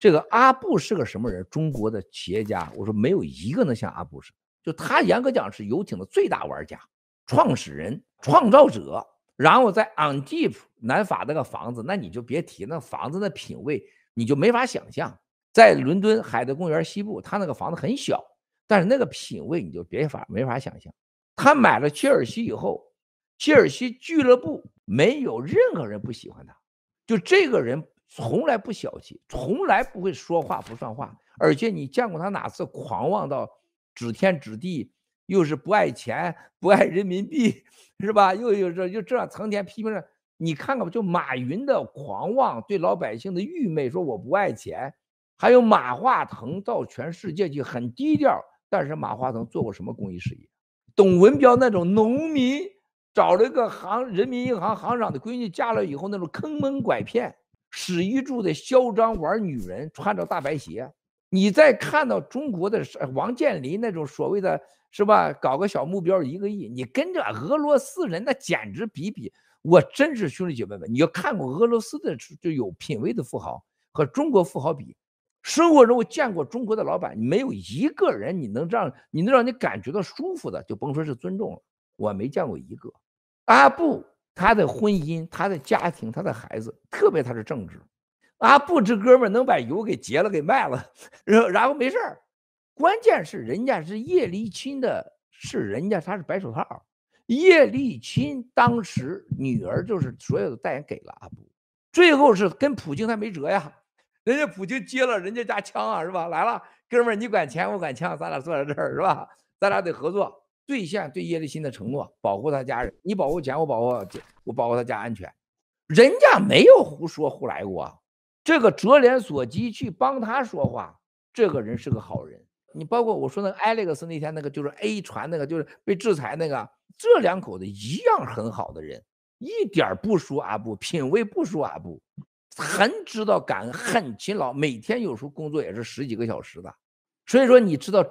这个阿布是个什么人？中国的企业家，我说没有一个能像阿布似的。就他严格讲是游艇的最大玩家、创始人、创造者。然后在安第夫南法那个房子，那你就别提那房子那品味，你就没法想象。在伦敦海德公园西部，他那个房子很小，但是那个品味你就别法没法想象。他买了切尔西以后，切尔西俱乐部没有任何人不喜欢他，就这个人。从来不小气，从来不会说话不算话，而且你见过他哪次狂妄到指天指地，又是不爱钱不爱人民币，是吧？又又这又这样成天批评着你看看吧，就马云的狂妄，对老百姓的愚昧，说我不爱钱，还有马化腾到全世界去很低调，但是马化腾做过什么公益事业？董文标那种农民找了个行人民银行行长的闺女嫁了以后那种坑蒙拐骗。史玉柱的嚣张玩女人，穿着大白鞋。你再看到中国的王健林那种所谓的，是吧？搞个小目标一个亿，你跟着俄罗斯人那简直比比。我真是兄弟姐妹们，你要看过俄罗斯的就有品位的富豪和中国富豪比，生活中我见过中国的老板，没有一个人你能让你能让你感觉到舒服的，就甭说是尊重了。我没见过一个。阿布。他的婚姻，他的家庭，他的孩子，特别他是正直。啊，不知哥们能把油给结了，给卖了，然后然后没事儿。关键是人家是叶利钦的，是人家他是白手套。叶利钦当时女儿就是所有的代言给了阿布，最后是跟普京他没辙呀。人家普京接了人家家枪啊，是吧？来了，哥们儿你管钱我管枪，咱俩坐在这儿是吧？咱俩得合作。兑现对叶利钦的承诺，保护他家人。你保护钱，我保护，我保护他家安全。人家没有胡说胡来过。这个折连索基去帮他说话，这个人是个好人。你包括我说那个 Alex 那天那个就是 A 船那个就是被制裁那个，这两口子一样很好的人，一点不输阿布，品味不输阿布，很知道感恩，很勤劳，每天有时候工作也是十几个小时的。所以说，你知道。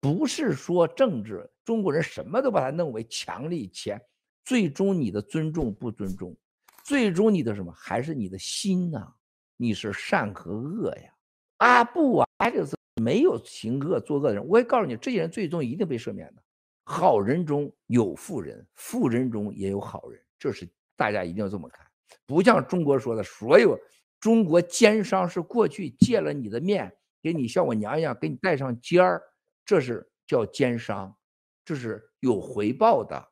不是说政治，中国人什么都把它弄为强力钱，最终你的尊重不尊重，最终你的什么还是你的心呐？你是善和恶呀？阿布啊，这个是没有行恶作恶的人，我也告诉你，这些人最终一定被赦免的。好人中有富人，富人中也有好人，这是大家一定要这么看。不像中国说的所有中国奸商是过去借了你的面，给你像我娘一样给你带上尖儿。这是叫奸商，这是有回报的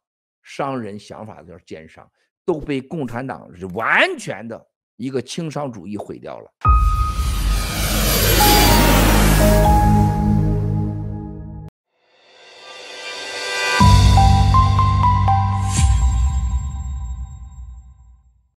商人想法，叫奸商，都被共产党是完全的一个轻商主义毁掉了。